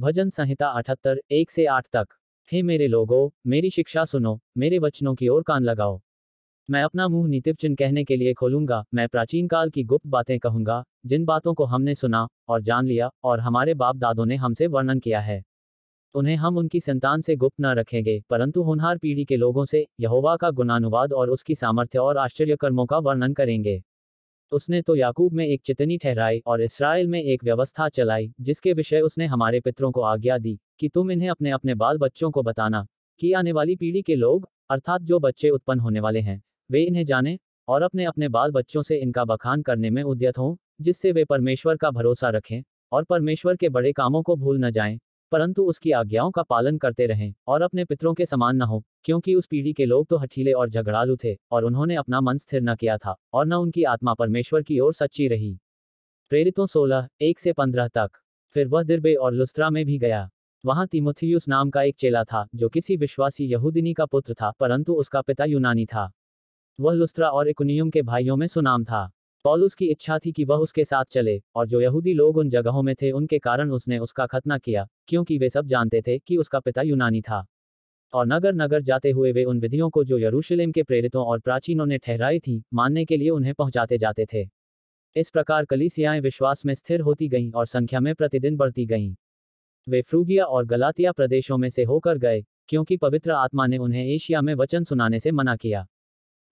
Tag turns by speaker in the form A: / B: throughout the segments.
A: भजन संहिता अठहत्तर एक से आठ तक हे मेरे लोगों मेरी शिक्षा सुनो मेरे वचनों की ओर कान लगाओ मैं अपना मुंह चिन्ह कहने के लिए खोलूंगा मैं प्राचीन काल की गुप्त बातें कहूंगा जिन बातों को हमने सुना और जान लिया और हमारे बाप दादों ने हमसे वर्णन किया है उन्हें हम उनकी संतान से गुप्त न रखेंगे परंतु होनहार पीढ़ी के लोगों से यहोवा का गुणानुवाद और उसकी सामर्थ्य और आश्चर्य कर्मों का वर्णन करेंगे उसने तो याकूब में एक चितनी ठहराई और इसराइल में एक व्यवस्था चलाई जिसके विषय उसने हमारे पितरों को आज्ञा दी कि तुम इन्हें अपने अपने बाल बच्चों को बताना कि आने वाली पीढ़ी के लोग अर्थात जो बच्चे उत्पन्न होने वाले हैं वे इन्हें जाने और अपने अपने बाल बच्चों से इनका बखान करने में उद्यत हों जिससे वे परमेश्वर का भरोसा रखें और परमेश्वर के बड़े कामों को भूल न जाएं परंतु उसकी आज्ञाओं का पालन करते रहें और अपने पितरों के समान न हो क्योंकि उस पीढ़ी के लोग तो हठीले और झगड़ालू थे और उन्होंने अपना मन स्थिर न किया था और न उनकी आत्मा परमेश्वर की ओर सच्ची रही प्रेरितों सोलह एक से पंद्रह तक फिर वह दिरबे और लुस्त्रा में भी गया वहां तिमोथियुस नाम का एक चेला था जो किसी विश्वासी यहूदिनी का पुत्र था परंतु उसका पिता यूनानी था वह लुस्त्रा और इकुनियम के भाइयों में सुनाम था पॉलुस की इच्छा थी कि वह उसके साथ चले और जो यहूदी लोग उन जगहों में थे उनके कारण उसने उसका खतना किया क्योंकि वे सब जानते थे कि उसका पिता यूनानी था और नगर नगर जाते हुए वे उन विधियों को जो यरूशलेम के प्रेरितों और प्राचीनों ने ठहराई थी मानने के लिए उन्हें पहुंचाते जाते थे इस प्रकार कलीसियाएं विश्वास में स्थिर होती गईं और संख्या में प्रतिदिन बढ़ती गईं वे फ्रूगिया और गलातिया प्रदेशों में से होकर गए क्योंकि पवित्र आत्मा ने उन्हें एशिया में वचन सुनाने से मना किया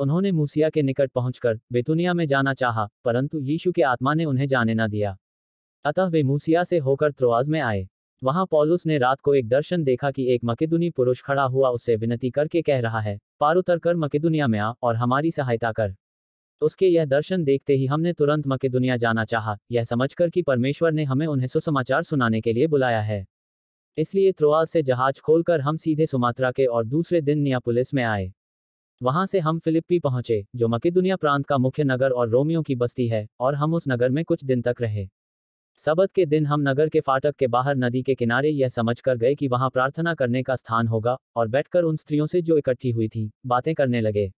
A: उन्होंने मूसिया के निकट पहुंचकर बेतुनिया में जाना चाहा परंतु यीशु के आत्मा ने उन्हें जाने न दिया अतः वे मूसिया से होकर त्रोआज में आए वहां पॉलुस ने रात को एक दर्शन देखा कि एक मकेदुनी पुरुष खड़ा हुआ उससे विनती करके कह रहा है पार उतर कर मकेदुनिया में आ और हमारी सहायता कर उसके यह दर्शन देखते ही हमने तुरंत मकेदुनिया जाना चाहा यह समझकर कि परमेश्वर ने हमें उन्हें सुसमाचार सुनाने के लिए बुलाया है इसलिए त्रोआज से जहाज खोलकर हम सीधे सुमात्रा के और दूसरे दिन नियापुलिस में आए वहां से हम फिलिपी पहुंचे जो मकेदुनिया प्रांत का मुख्य नगर और रोमियो की बस्ती है और हम उस नगर में कुछ दिन तक रहे सबद के दिन हम नगर के फाटक के बाहर नदी के किनारे यह समझ कर गए कि वहां प्रार्थना करने का स्थान होगा और बैठकर उन स्त्रियों से जो इकट्ठी हुई थी बातें करने लगे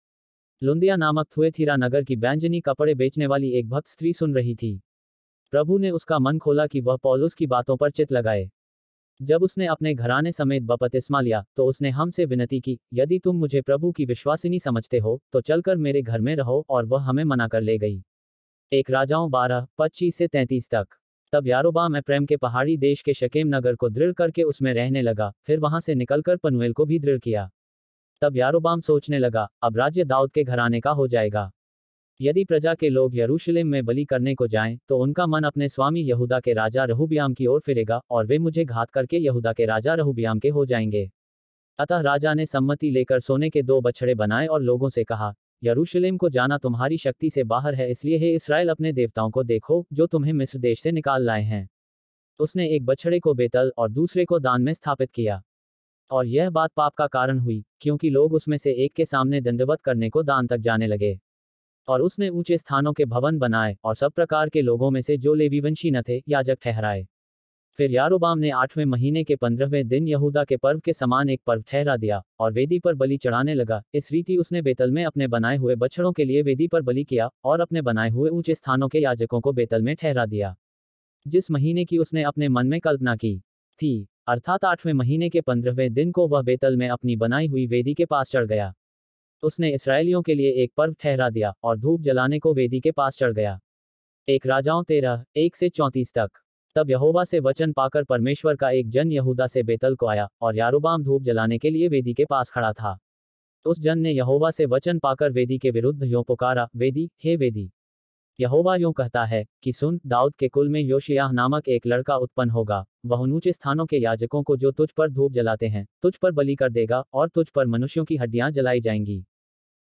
A: लुंदिया नामक थुएथीरा नगर की बैंजनी कपड़े बेचने वाली एक भक्त स्त्री सुन रही थी प्रभु ने उसका मन खोला कि वह पॉलुस की बातों पर चित लगाए जब उसने अपने घराने समेत बपतिस्मा लिया तो उसने हमसे विनती की यदि तुम मुझे प्रभु की विश्वासिनी समझते हो तो चलकर मेरे घर में रहो और वह हमें मना कर ले गई एक राजाओं बारह पच्चीस से तैंतीस तक तब यारोबाम प्रेम के पहाड़ी देश के शकेम नगर को दृढ़ करके उसमें रहने लगा फिर वहां से निकलकर पनवेल को भी दृढ़ किया तब यारोबाम सोचने लगा अब राज्य दाऊद के घराने का हो जाएगा यदि प्रजा के लोग यरूशलेम में बलि करने को जाएं, तो उनका मन अपने स्वामी यहूदा के राजा रहुब्याम की ओर फिरेगा और वे मुझे घात करके यहूदा के राजा रहुब्याम के हो जाएंगे अतः राजा ने सम्मति लेकर सोने के दो बछड़े बनाए और लोगों से कहा यरूशलेम को जाना तुम्हारी शक्ति से बाहर है इसलिए हे इसराइल अपने देवताओं को देखो जो तुम्हें मिस्र देश से निकाल लाए हैं उसने एक बछड़े को बेतल और दूसरे को दान में स्थापित किया और यह बात पाप का कारण हुई क्योंकि लोग उसमें से एक के सामने दंडवत करने को दान तक जाने लगे और उसने ऊंचे स्थानों के भवन बनाए और सब प्रकार के लोगों में से जो लेवीवंशी न थे याजक ठहराए फिर यारोबाम ने आठवें महीने के पंद्रहवें दिन यहूदा के पर्व के समान एक पर्व ठहरा दिया और वेदी पर बलि चढ़ाने लगा इस रीति उसने बेतल में अपने बनाए हुए बछड़ों के लिए वेदी पर बलि किया और अपने बनाए हुए ऊंचे स्थानों के याजकों को बेतल में ठहरा दिया जिस महीने की उसने अपने मन में कल्पना की थी अर्थात आठवें महीने के पंद्रहवें दिन को वह बेतल में अपनी बनाई हुई वेदी के पास चढ़ गया तो उसने इसराइलियों के लिए एक पर्व ठहरा दिया और धूप जलाने को वेदी के पास चढ़ गया एक राजाओं तेरह एक से चौंतीस तक तब यहोवा से वचन पाकर परमेश्वर का एक जन यहूदा से बेतल को आया और यारोबाम धूप जलाने के लिए वेदी के पास खड़ा था उस जन ने यहोवा से वचन पाकर वेदी के विरुद्ध यों पुकारा वेदी हे वेदी यहोवा यूं कहता है कि सुन दाऊद के कुल में योशियाह नामक एक लड़का उत्पन्न होगा वह ऊंचे स्थानों के याजकों को जो तुझ पर धूप जलाते हैं तुझ पर बलि कर देगा और तुझ पर मनुष्यों की हड्डियां जलाई जाएंगी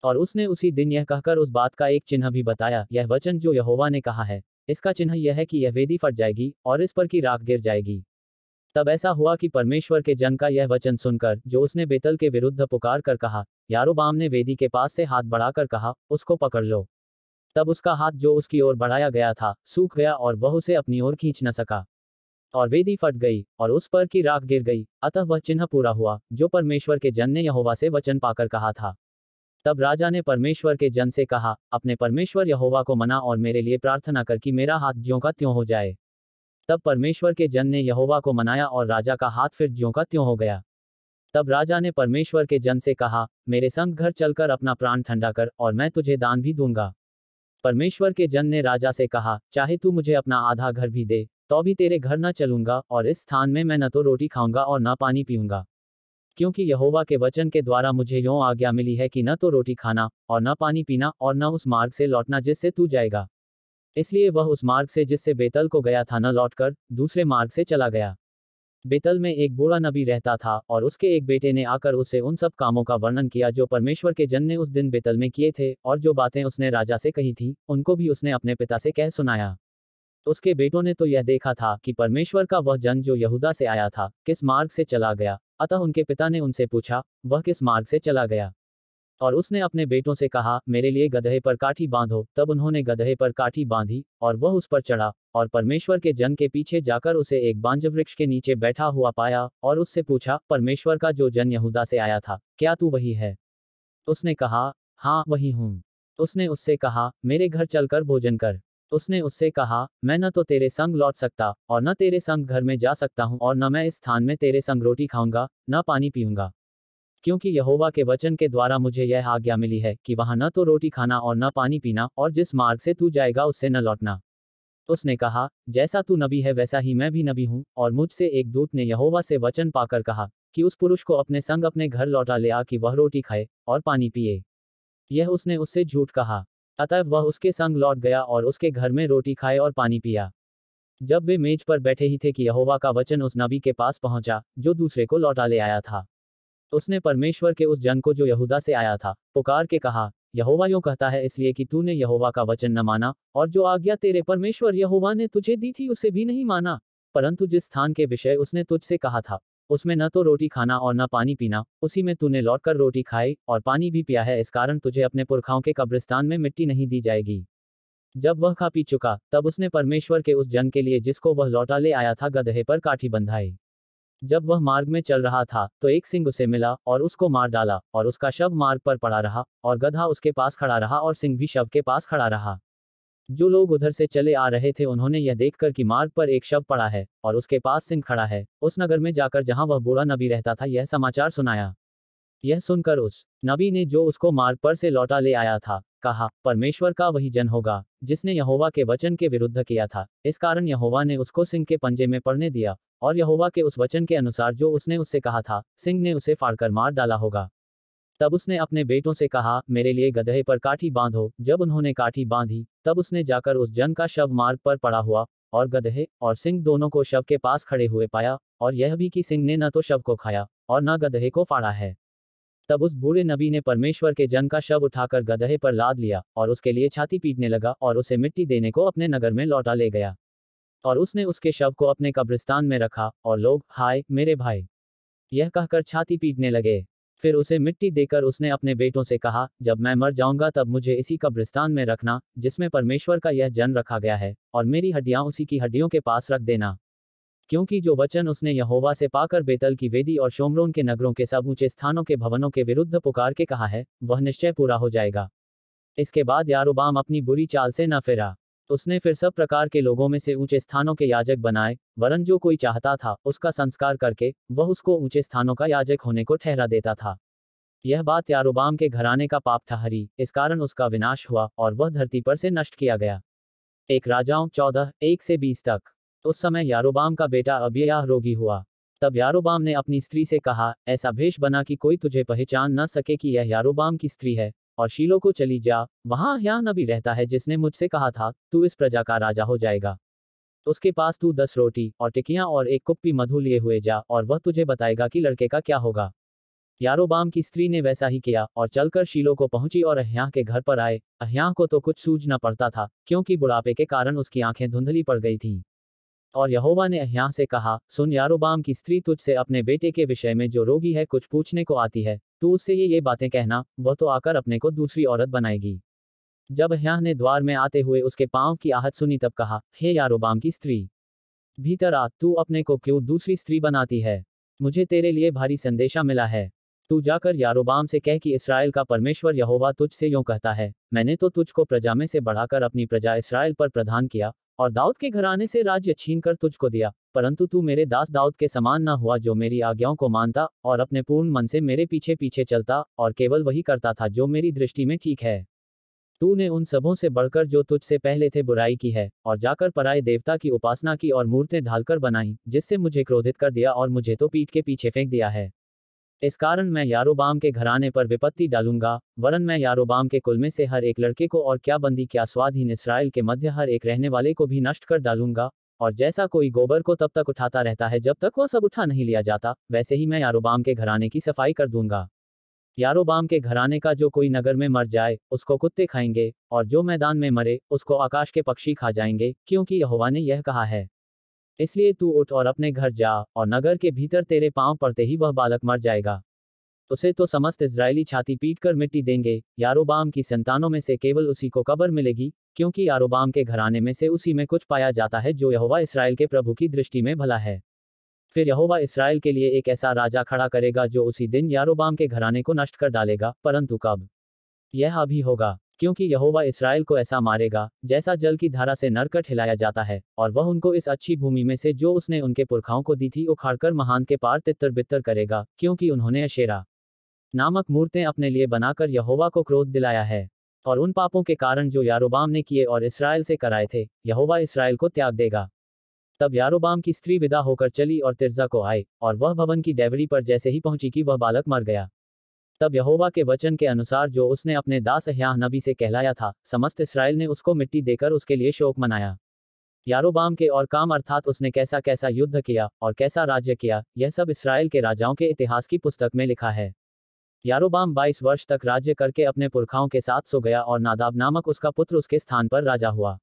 A: और उसने उसी दिन यह कहकर उस बात का एक चिन्ह भी बताया यह वचन जो यहोवा ने कहा है इसका चिन्ह यह है कि यह वेदी फट जाएगी और इस पर की राख गिर जाएगी तब ऐसा हुआ कि परमेश्वर के जन का यह वचन सुनकर जो उसने बेतल के विरुद्ध पुकार कर कहा यारोबाम ने वेदी के पास से हाथ बढ़ाकर कहा उसको पकड़ लो तब उसका हाथ जो उसकी ओर बढ़ाया गया था सूख गया और वह उसे अपनी ओर खींच न सका और वेदी फट गई और उस पर की राख गिर गई अतः वह चिन्ह पूरा हुआ जो परमेश्वर के जन ने यहोवा से वचन पाकर कहा था तब राजा ने परमेश्वर के जन से कहा अपने परमेश्वर यहोवा को मना और मेरे लिए प्रार्थना कर कि मेरा हाथ ज्यों का त्यों हो जाए तब परमेश्वर के जन ने यहोवा को मनाया और राजा का हाथ फिर ज्यों का त्यों हो गया तब राजा ने परमेश्वर के जन से कहा मेरे संग घर चलकर अपना प्राण ठंडा कर और मैं तुझे दान भी दूंगा परमेश्वर के जन ने राजा से कहा चाहे तू मुझे अपना आधा घर भी दे तो भी तेरे घर न चलूंगा और इस स्थान में मैं न तो रोटी खाऊंगा और न पानी पीऊंगा क्योंकि यहोवा के वचन के द्वारा मुझे यों आज्ञा मिली है कि न तो रोटी खाना और न पानी पीना और न उस मार्ग से लौटना जिससे तू जाएगा इसलिए वह उस मार्ग से जिससे बेतल को गया था न लौटकर दूसरे मार्ग से चला गया बेतल में एक बूढ़ा नबी रहता था और उसके एक बेटे ने आकर उससे उन सब कामों का वर्णन किया जो परमेश्वर के जन ने उस दिन बेतल में किए थे और जो बातें उसने राजा से कही थी उनको भी उसने अपने पिता से कह सुनाया उसके बेटों ने तो यह देखा था कि परमेश्वर का वह जन जो यहूदा से आया था किस मार्ग से चला गया अतः उनके पिता ने उनसे पूछा वह किस मार्ग से चला गया और उसने अपने बेटों से कहा मेरे लिए गधे पर काठी बांधो तब उन्होंने गधे पर काठी बांधी और वह उस पर चढ़ा और परमेश्वर के जन के पीछे जाकर उसे एक बांझ वृक्ष के नीचे बैठा हुआ पाया और उससे पूछा परमेश्वर का जो जन यहूदा से आया था क्या तू वही है उसने कहा हाँ वही हूँ उसने उससे कहा मेरे घर चलकर भोजन कर उसने उससे कहा मैं न तो तेरे संग लौट सकता और न तेरे संग घर में जा सकता हूँ और न मैं इस स्थान में तेरे संग रोटी खाऊंगा न पानी पीऊंगा क्योंकि यहोवा के वचन के द्वारा मुझे यह आज्ञा मिली है कि वहां न तो रोटी खाना और न पानी पीना और जिस मार्ग से तू जाएगा उससे न लौटना उसने कहा जैसा तू नबी है वैसा ही मैं भी नबी हूँ और मुझसे एक दूत ने यहोवा से वचन पाकर कहा कि उस पुरुष को अपने संग अपने घर लौटा ले आ कि वह रोटी खाए और पानी पिए यह उसने उससे झूठ कहा अतः वह उसके संग लौट गया और उसके घर में रोटी खाए और पानी पिया जब वे मेज पर बैठे ही थे कि यहोवा का वचन उस नबी के पास पहुंचा जो दूसरे को लौटा ले आया था उसने परमेश्वर के उस जन को जो यहूदा से आया था पुकार के कहा यहोवा यो कहता है इसलिए कि तूने यहोवा का वचन न माना और जो आज्ञा तेरे परमेश्वर यहोवा ने तुझे दी थी उसे भी नहीं माना परंतु जिस स्थान के विषय उसने तुझसे कहा था उसमें न तो रोटी खाना और न पानी पीना उसी में तूने लौटकर रोटी खाई और पानी भी पिया है इस कारण तुझे अपने पुरखाओं के कब्रिस्तान में मिट्टी नहीं दी जाएगी जब वह खा पी चुका तब उसने परमेश्वर के उस जन के लिए जिसको वह लौटा ले आया था गधे पर काठी बंधाई जब वह मार्ग में चल रहा था तो एक सिंह उसे मिला और उसको मार डाला और उसका शव मार्ग पर पड़ा रहा और गधा उसके पास खड़ा रहा और सिंह भी शव के पास खड़ा रहा जो लोग उधर से चले आ रहे थे उन्होंने यह देखकर कि मार्ग पर एक शव पड़ा है और उसके पास सिंह खड़ा है उस नगर में जाकर जहां वह बूढ़ा नबी रहता था यह समाचार सुनाया यह सुनकर उस नबी ने जो उसको मार्ग पर से लौटा ले आया था कहा परमेश्वर का वही जन होगा जिसने यहोवा के वचन के विरुद्ध किया था इस कारण यहोवा ने उसको सिंह के पंजे में पड़ने दिया और यहोवा के उस वचन के अनुसार जो उसने उससे कहा था सिंह ने उसे फाड़कर मार डाला होगा तब उसने अपने बेटों से कहा मेरे लिए गधे पर काठी बांधो जब उन्होंने काठी बांधी तब उसने जाकर उस जन का शव मार्ग पर पड़ा हुआ और गधे और सिंह दोनों को शव के पास खड़े हुए पाया और यह भी कि सिंह ने न तो शव को खाया और न गधे को फाड़ा है तब उस बूढ़े नबी ने परमेश्वर के जन का शव उठाकर गधे पर लाद लिया और उसके लिए छाती पीटने लगा और उसे मिट्टी देने को अपने नगर में लौटा ले गया और उसने उसके शव को अपने कब्रिस्तान में रखा और लोग हाय मेरे भाई यह कहकर छाती पीटने लगे फिर उसे मिट्टी देकर उसने अपने बेटों से कहा जब मैं मर जाऊंगा तब मुझे इसी कब्रिस्तान में रखना जिसमें परमेश्वर का यह जन रखा गया है और मेरी हड्डियां उसी की हड्डियों के पास रख देना क्योंकि जो वचन उसने यहोवा से पाकर बेतल की वेदी और शोमरोन के नगरों के सब ऊंचे स्थानों के भवनों के विरुद्ध पुकार के कहा है वह निश्चय पूरा हो जाएगा इसके बाद यारोबाम अपनी बुरी चाल से न फिरा उसने फिर सब प्रकार के लोगों में से ऊंचे स्थानों के याजक बनाए वरन जो कोई चाहता था उसका संस्कार करके वह उसको ऊंचे स्थानों का याजक होने को ठहरा देता था यह बात यारोबाम के घराने का पाप ठहरी इस कारण उसका विनाश हुआ और वह धरती पर से नष्ट किया गया एक राजाओं चौदह एक से बीस तक उस समय यारोबाम का बेटा अबियाह रोगी हुआ तब यारोबाम ने अपनी स्त्री से कहा ऐसा भेष बना कि कोई तुझे पहचान न सके कि यह यारोबाम की स्त्री है और शीलो को चली जा वहां अहियान अभी रहता है जिसने मुझसे कहा था तू इस प्रजा का राजा हो जाएगा उसके पास तू दस रोटी और टिकियां और एक कुप्पी मधु लिए हुए जा और वह तुझे बताएगा कि लड़के का क्या होगा यारोबाम की स्त्री ने वैसा ही किया और चलकर शीलो को पहुंची और अह्या के घर पर आए अह्या को तो कुछ सूझना पड़ता था क्योंकि बुढ़ापे के कारण उसकी आंखें धुंधली पड़ गई थीं और यहोवा ने अह्या से कहा सुन यारोबाम की स्त्री तुझसे अपने बेटे के विषय में जो रोगी है कुछ पूछने को आती है तू तो उससे ये ये बातें कहना वह तो आकर अपने को दूसरी औरत बनाएगी जब ह्याह ने द्वार में आते हुए उसके पांव की आहत सुनी तब कहा हे यारोबाम की स्त्री भीतर आ तू अपने को क्यों दूसरी स्त्री बनाती है मुझे तेरे लिए भारी संदेशा मिला है तू जाकर यारोबाम से कह कि इसराइल का परमेश्वर यहोवा तुझ से यूं कहता है मैंने तो तुझको प्रजा में से बढ़ाकर अपनी प्रजा इसराइल पर प्रधान किया और दाऊद के घराने से राज्य छीन कर तुझको दिया परंतु तू मेरे दास दाऊद के समान न हुआ जो मेरी आज्ञाओं को मानता और अपने पूर्ण मन से मेरे पीछे पीछे चलता और केवल वही करता था जो मेरी दृष्टि में ठीक है तूने उन सबों से बढ़कर जो तुझसे पहले थे बुराई की है और जाकर पराए देवता की उपासना की और मूर्तें ढालकर बनाई जिससे मुझे क्रोधित कर दिया और मुझे तो पीठ के पीछे फेंक दिया है इस कारण मैं यारोबाम के घराने पर विपत्ति डालूंगा वरन मैं यारोबाम के कुल में से हर एक लड़के को और क्या बंदी क्या स्वाधीन इसराइल के मध्य हर एक रहने वाले को भी नष्ट कर डालूंगा और जैसा कोई गोबर को तब तक उठाता रहता है जब तक वह सब उठा नहीं लिया जाता वैसे ही मैं यारोबाम के घराने की सफाई कर दूंगा यारोबाम के घराने का जो कोई नगर में मर जाए उसको कुत्ते खाएंगे और जो मैदान में मरे उसको आकाश के पक्षी खा जाएंगे क्योंकि यहोवा ने यह कहा है इसलिए तू उठ और अपने घर जा और नगर के भीतर तेरे पांव पड़ते ही वह बालक मर जाएगा उसे तो समस्त इसराइली छाती पीट कर मिट्टी देंगे यारोबाम की संतानों में से केवल उसी को कबर मिलेगी क्योंकि यारोबाम के घराने में से उसी में कुछ पाया जाता है जो यहोवा इसराइल के प्रभु की दृष्टि में भला है फिर यहोवा इसराइल के लिए एक ऐसा राजा खड़ा करेगा जो उसी दिन यारोबाम के घराने को नष्ट कर डालेगा परंतु कब यह अभी होगा क्योंकि यहोवा इसराइल को ऐसा मारेगा जैसा जल की धारा से नरकट हिलाया जाता है और वह उनको इस अच्छी भूमि में से जो उसने उनके पुरखाओं को दी थी उखाड़कर महान के पार तितर बितर करेगा क्योंकि उन्होंने अशेरा नामक मूर्तें अपने लिए बनाकर यहोवा को क्रोध दिलाया है और उन पापों के कारण जो यारोबाम ने किए और इसराइल से कराए थे यहोवा इसराइल को त्याग देगा तब यारोबाम की स्त्री विदा होकर चली और तिरजा को आए और वह भवन की डेवरी पर जैसे ही पहुंची कि वह बालक मर गया तब यहोवा के वचन के अनुसार जो उसने अपने दास हयाह नबी से कहलाया था समस्त इसराइल ने उसको मिट्टी देकर उसके लिए शोक मनाया यारोबाम के और काम अर्थात उसने कैसा कैसा युद्ध किया और कैसा राज्य किया यह सब इसराइल के राजाओं के इतिहास की पुस्तक में लिखा है यारोबाम 22 वर्ष तक राज्य करके अपने पुरखाओं के साथ सो गया और नादाब नामक उसका पुत्र उसके स्थान पर राजा हुआ